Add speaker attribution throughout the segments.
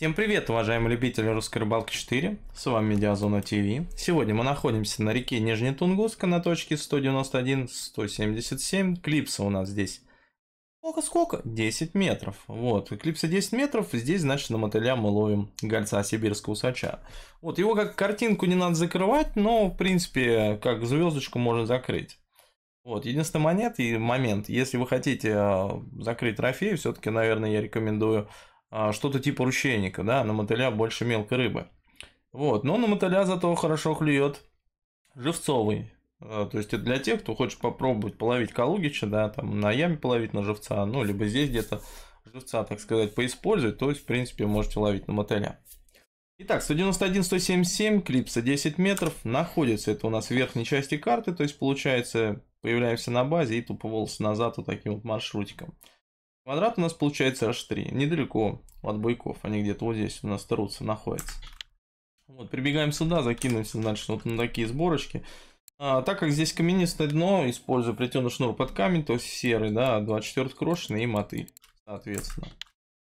Speaker 1: Всем привет, уважаемые любители русской рыбалки 4, с вами Медиазона ТВ. Сегодня мы находимся на реке Нижняя Тунгуска на точке 191-177, клипса у нас здесь. Сколько, сколько? 10 метров. Вот, клипса 10 метров, здесь, значит, на мотыля мы ловим гольца сибирского усача. Вот, его как картинку не надо закрывать, но, в принципе, как звездочку можно закрыть. Вот, единственный момент, и момент, если вы хотите э, закрыть трофей, все-таки, наверное, я рекомендую а, что-то типа ручейника, да, на мотыля больше мелкой рыбы. Вот, но на мотыля зато хорошо клюет живцовый. А, то есть это для тех, кто хочет попробовать половить Калугича, да, там на яме половить на живца, ну, либо здесь где-то живца, так сказать, поиспользовать, то есть, в принципе, можете ловить на мотыля. Итак, 191-177, клипса 10 метров, находится это у нас в верхней части карты, то есть, получается, появляемся на базе и тупо волосы назад вот таким вот маршрутиком. Квадрат у нас получается h3, недалеко от бойков, они где-то вот здесь у нас трутся, находятся. Вот, прибегаем сюда, закинемся, значит, вот на такие сборочки. А, так как здесь каменистое дно, использую плетеный шнур под камень, то есть серый, да, 24 крошеный и мотыль, соответственно.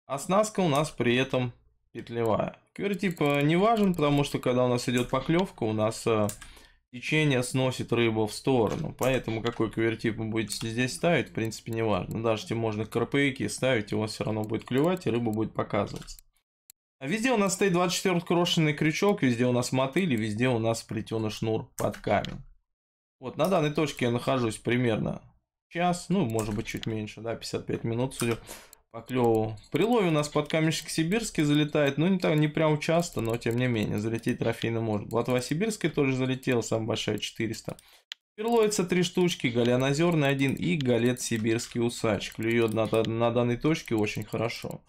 Speaker 1: Оснастка у нас при этом петлевая. Квертип э, не важен, потому что когда у нас идет поклевка, у нас э, Течение сносит рыбу в сторону, поэтому какой квертип вы будете здесь ставить, в принципе, не важно. Ну, даже если можно карповики ставить, его все равно будет клювать и рыба будет показываться. А везде у нас стоит 24 крошенный крючок, везде у нас мотыли, везде у нас плетеный шнур под камень. Вот на данной точке я нахожусь примерно час, ну может быть чуть меньше, да, 55 минут судя по клеву. Прилой у нас под Камешек-Сибирский залетает, ну не, так, не прям часто, но тем не менее, залететь трофейно может. Блатва Сибирская тоже залетела, самая большая 400. Перлоица три штучки, галянозерный один и галет сибирский усач. Клюет на, на данной точке очень хорошо.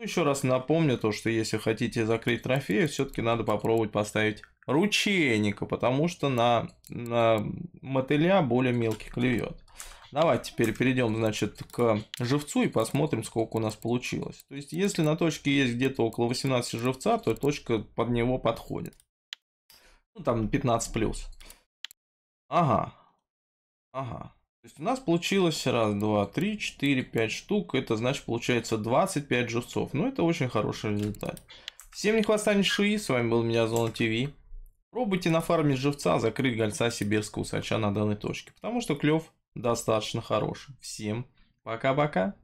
Speaker 1: Еще раз напомню то, что если хотите закрыть трофею, все-таки надо попробовать поставить ручейника, потому что на, на мотыля более мелкий клюет. Давай теперь перейдем, значит, к живцу и посмотрим, сколько у нас получилось. То есть, если на точке есть где-то около 18 живца, то точка под него подходит. Ну, там 15 плюс. Ага. Ага. То есть у нас получилось раз, два, три, четыре, пять штук. Это значит получается 25 живцов. Ну это очень хороший результат. Всем не хватает ши. С вами был меня Зона ТВ. Пробуйте на фарме живца закрыть гольца сибирского усача на данной точке. Потому что клев достаточно хороший. Всем пока-пока.